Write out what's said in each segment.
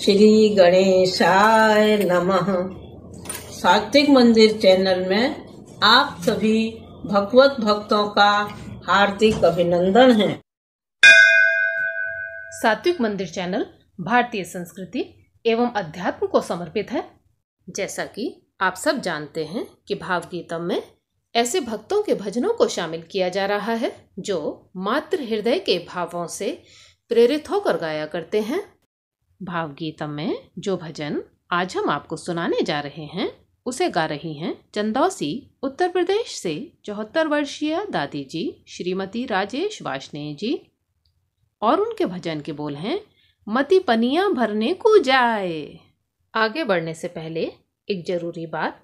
श्री गणेशाय नमः सात्विक मंदिर चैनल में आप सभी भगवत भक्तों का हार्दिक अभिनंदन है सात्विक मंदिर चैनल भारतीय संस्कृति एवं अध्यात्म को समर्पित है जैसा कि आप सब जानते हैं कि भावगीतम में ऐसे भक्तों के भजनों को शामिल किया जा रहा है जो मात्र हृदय के भावों से प्रेरित होकर गाया करते हैं भावगीतम में जो भजन आज हम आपको सुनाने जा रहे हैं उसे गा रही हैं चंदौसी उत्तर प्रदेश से चौहत्तर वर्षीय दादी जी श्रीमती राजेश वाष्णेय जी और उनके भजन के बोल हैं मति पनिया भरने को जाए आगे बढ़ने से पहले एक ज़रूरी बात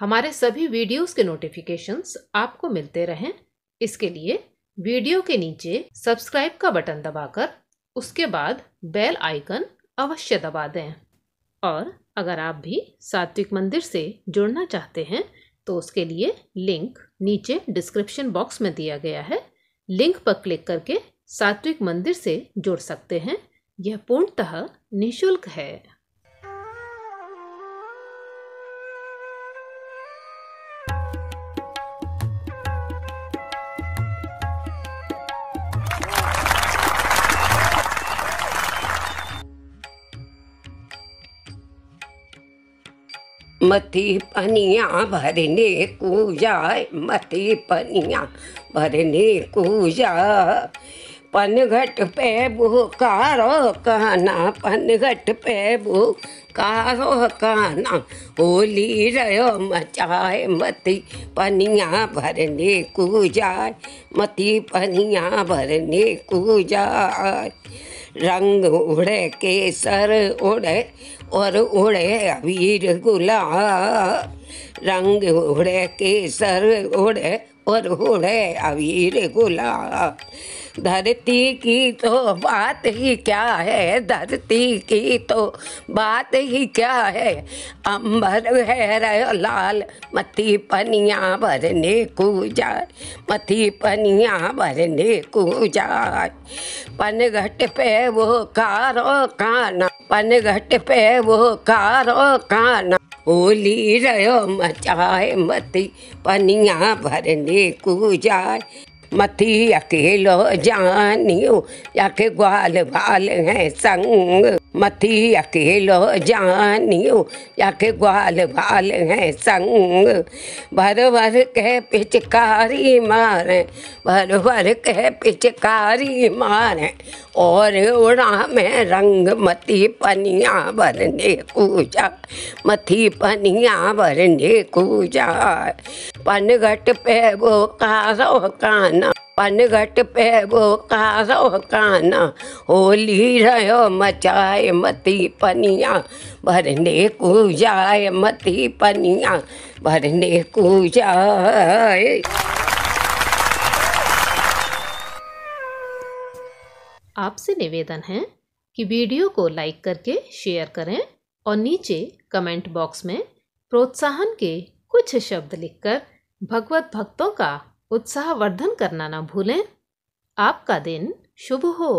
हमारे सभी वीडियोस के नोटिफिकेशंस आपको मिलते रहें इसके लिए वीडियो के नीचे सब्सक्राइब का बटन दबाकर उसके बाद बेल आइकन अवश्य दबा दें और अगर आप भी सात्विक मंदिर से जुड़ना चाहते हैं तो उसके लिए लिंक नीचे डिस्क्रिप्शन बॉक्स में दिया गया है लिंक पर क्लिक करके सात्विक मंदिर से जुड़ सकते हैं यह पूर्णतः निःशुल्क है मती पनिया भरने को जाए मती पनिया भरने को जाए पनघट पे बुकारो कहना पनघट पे बुकारो कहना होली रहो मचाए मती पनिया भरने को जाए मती पनिया भरने को जाए रंग उड़े केसर उड़े और उड़े अबीर गुलाब रंग उड़े केसर उड़े और उड़े अबीर गुलाब धरती की तो बात ही क्या है धरती की तो बात ही क्या है अंबर है लाल मथी पनिया भरने को जाए मथी पनिया भरने को जाए पनघट पे वो कारो काना पनघट पे वो कारो काना होली रहो मचाए मती पनिया भरने को जाए मथी अकेलो जानियो जाके ग्वाल बाल हैं संग मथी अकेलो जानियो जाके ग्वाल बाल हैं संग भर भर के पिचकारी मारे भर भर के पिचकारी मारे और उड़ा में रंग मथी पनिया भरने कूजा मथी पनिया भरने कूजा पनघट पे वो कारो कान पन घट पे वो कारो कान होली रहो मचाए मती पनिया भरने को जाए मती पनिया भरने को जाए आपसे निवेदन है कि वीडियो को लाइक करके शेयर करें और नीचे कमेंट बॉक्स में प्रोत्साहन के कुछ शब्द लिखकर भगवत भक्तों का उत्साहवर्धन करना ना भूलें आपका दिन शुभ हो